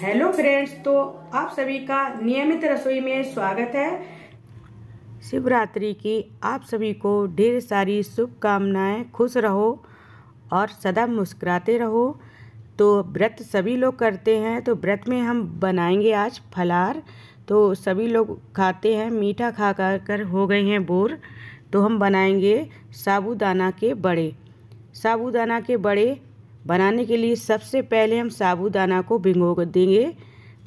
hello friends तो आप सभी का नियमित रसोई में स्वागत है शिवरात्रि की आप सभी को ढेर सारी शुभकामनाएं खुश रहो और सदा मुस्कुराते रहो तो व्रत सभी लोग करते हैं तो व्रत में हम बनाएंगे आज फलार तो सभी लोग खाते हैं मीठा खा कर हो गए हैं बोर तो हम बनाएंगे साबूदाना के बड़े साबूदाना के बड़े बनाने के लिए सबसे पहले हम साबूदाना को भिगो देंगे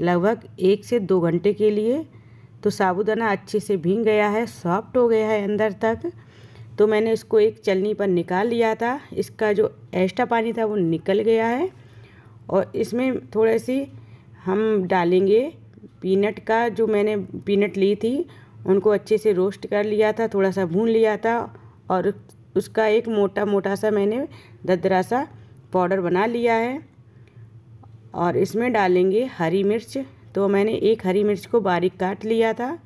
लगभग एक से दो घंटे के लिए तो साबूदाना अच्छे से भींग गया है सॉफ्ट हो गया है अंदर तक तो मैंने इसको एक चलनी पर निकाल लिया था इसका जो एक्स्ट्रा पानी था वो निकल गया है और इसमें थोड़े सी हम डालेंगे पीनट का जो मैंने पीनट ली थी उनको अच्छे से रोस्ट कर लिया था थोड़ा सा भून लिया था और उसका एक मोटा मोटा सा मैंने ददरा सा पाउडर बना लिया है और इसमें डालेंगे हरी मिर्च तो मैंने एक हरी मिर्च को बारीक काट लिया था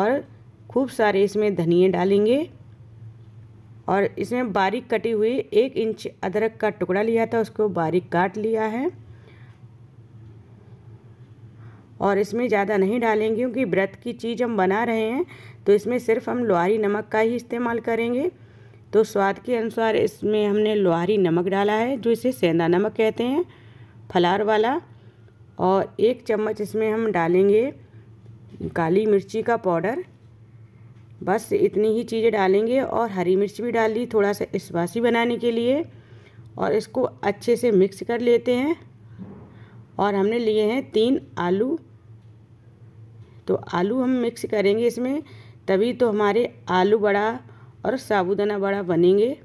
और खूब सारे इसमें धनिए डालेंगे और इसमें बारीक कटी हुई एक इंच अदरक का टुकड़ा लिया था उसको बारीक काट लिया है और इसमें ज़्यादा नहीं डालेंगे क्योंकि व्रत की चीज़ हम बना रहे हैं तो इसमें सिर्फ हम लोहारी नमक का ही इस्तेमाल करेंगे तो स्वाद के अनुसार इसमें हमने लोहारी नमक डाला है जो इसे सेंधा नमक कहते हैं फलार वाला और एक चम्मच इसमें हम डालेंगे काली मिर्ची का पाउडर बस इतनी ही चीज़ें डालेंगे और हरी मिर्च भी डाल दी थोड़ा सा स्पाइसी बनाने के लिए और इसको अच्छे से मिक्स कर लेते हैं और हमने लिए हैं तीन आलू तो आलू हम मिक्स करेंगे इसमें तभी तो हमारे आलू बड़ा और साबूदाना बड़ा बनेंगे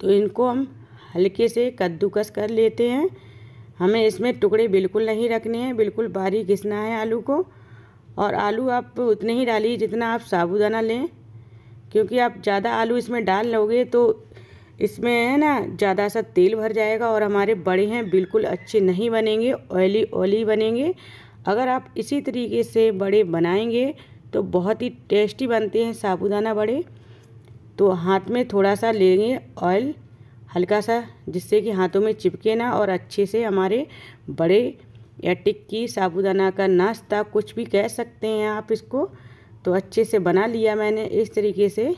तो इनको हम हल्के से कद्दूकस कर लेते हैं हमें इसमें टुकड़े बिल्कुल नहीं रखने हैं बिल्कुल बारीक घिसना है आलू को और आलू आप उतने ही डालिए जितना आप साबूदाना लें क्योंकि आप ज़्यादा आलू इसमें डाल लोगे तो इसमें है ना ज़्यादा सा तेल भर जाएगा और हमारे बड़े हैं बिल्कुल अच्छे नहीं बनेंगे ऑयली ऑयली बनेंगे अगर आप इसी तरीके से बड़े बनाएंगे तो बहुत ही टेस्टी बनते हैं साबूदाना बड़े तो हाथ में थोड़ा सा लेंगे ऑयल हल्का सा जिससे कि हाथों में चिपके ना और अच्छे से हमारे बड़े या टिक्की साबूदाना का नाश्ता कुछ भी कह सकते हैं आप इसको तो अच्छे से बना लिया मैंने इस तरीके से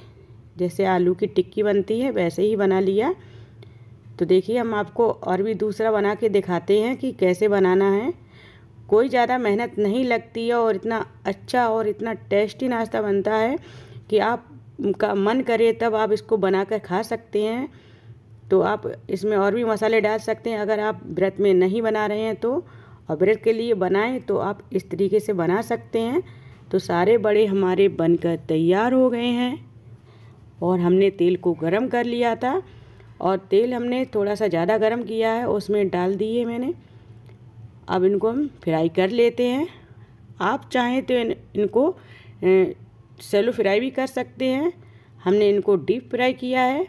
जैसे आलू की टिक्की बनती है वैसे ही बना लिया तो देखिए हम आपको और भी दूसरा बना के दिखाते हैं कि कैसे बनाना है कोई ज़्यादा मेहनत नहीं लगती है और इतना अच्छा और इतना टेस्टी नाश्ता बनता है कि आप का मन करे तब आप इसको बना कर खा सकते हैं तो आप इसमें और भी मसाले डाल सकते हैं अगर आप व्रत में नहीं बना रहे हैं तो और व्रत के लिए बनाएं तो आप इस तरीके से बना सकते हैं तो सारे बड़े हमारे बनकर तैयार हो गए हैं और हमने तेल को गर्म कर लिया था और तेल हमने थोड़ा सा ज़्यादा गर्म किया है उसमें डाल दिए मैंने अब इनको हम फ्राई कर लेते हैं आप चाहें तो इन, इनको सेलो फ्राई भी कर सकते हैं हमने इनको डीप फ्राई किया है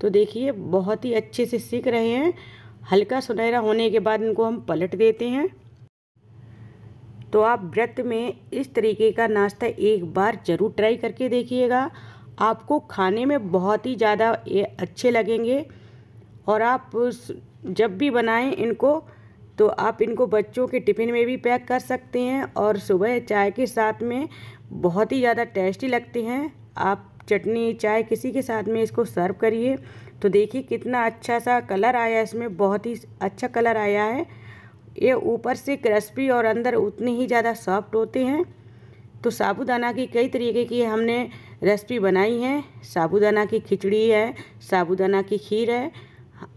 तो देखिए बहुत ही अच्छे से सीख रहे हैं हल्का सुनहरा होने के बाद इनको हम पलट देते हैं तो आप व्रत में इस तरीके का नाश्ता एक बार ज़रूर ट्राई करके देखिएगा आपको खाने में बहुत ही ज़्यादा अच्छे लगेंगे और आप जब भी बनाएं इनको तो आप इनको बच्चों के टिफ़िन में भी पैक कर सकते हैं और सुबह चाय के साथ में बहुत ही ज़्यादा टेस्टी लगते हैं आप चटनी चाय किसी के साथ में इसको सर्व करिए तो देखिए कितना अच्छा सा कलर आया इसमें बहुत ही अच्छा कलर आया है ये ऊपर से क्रिस्पी और अंदर उतने ही ज़्यादा सॉफ्ट होते हैं तो साबूदाना की कई तरीके की हमने रेसिपी बनाई है साबूदाना की खिचड़ी है साबूदाना की खीर है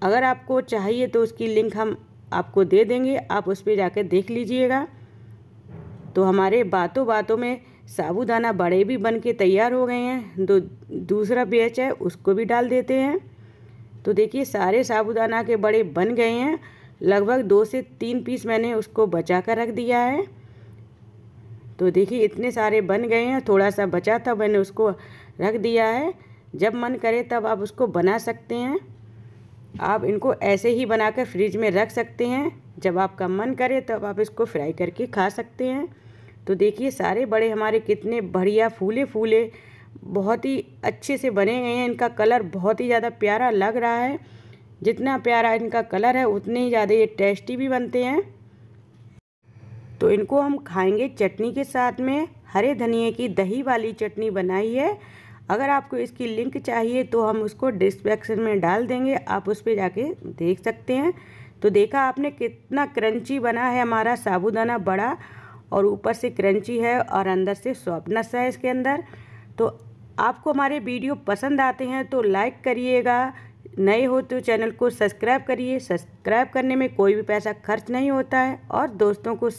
अगर आपको चाहिए तो उसकी लिंक हम आपको दे देंगे आप उस पर जाकर देख लीजिएगा तो हमारे बातों बातों में साबूदाना बड़े भी बन के तैयार हो गए हैं तो दूसरा बेच है उसको भी डाल देते हैं तो देखिए सारे साबूदाना के बड़े बन गए हैं लगभग दो से तीन पीस मैंने उसको बचा कर रख दिया है तो देखिए इतने सारे बन गए हैं थोड़ा सा बचा था मैंने उसको रख दिया है जब मन करे तब आप उसको बना सकते हैं आप इनको ऐसे ही बनाकर फ्रिज में रख सकते हैं जब आपका मन करे तब आप इसको फ्राई करके खा सकते हैं तो देखिए सारे बड़े हमारे कितने बढ़िया फूले फूले बहुत ही अच्छे से बने गए हैं इनका कलर बहुत ही ज़्यादा प्यारा लग रहा है जितना प्यारा इनका कलर है उतने ही ज़्यादा ये टेस्टी भी बनते हैं तो इनको हम खाएंगे चटनी के साथ में हरे धनिए की दही वाली चटनी बनाई है अगर आपको इसकी लिंक चाहिए तो हम उसको डिस्क्रिप्शन में डाल देंगे आप उस पर जाके देख सकते हैं तो देखा आपने कितना क्रंची बना है हमारा साबुदाना बड़ा और ऊपर से क्रंची है और अंदर से सॉफ्टनेस है इसके अंदर तो आपको हमारे वीडियो पसंद आते हैं तो लाइक करिएगा नए हो तो चैनल को सब्सक्राइब करिए सब्सक्राइब करने में कोई भी पैसा खर्च नहीं होता है और दोस्तों को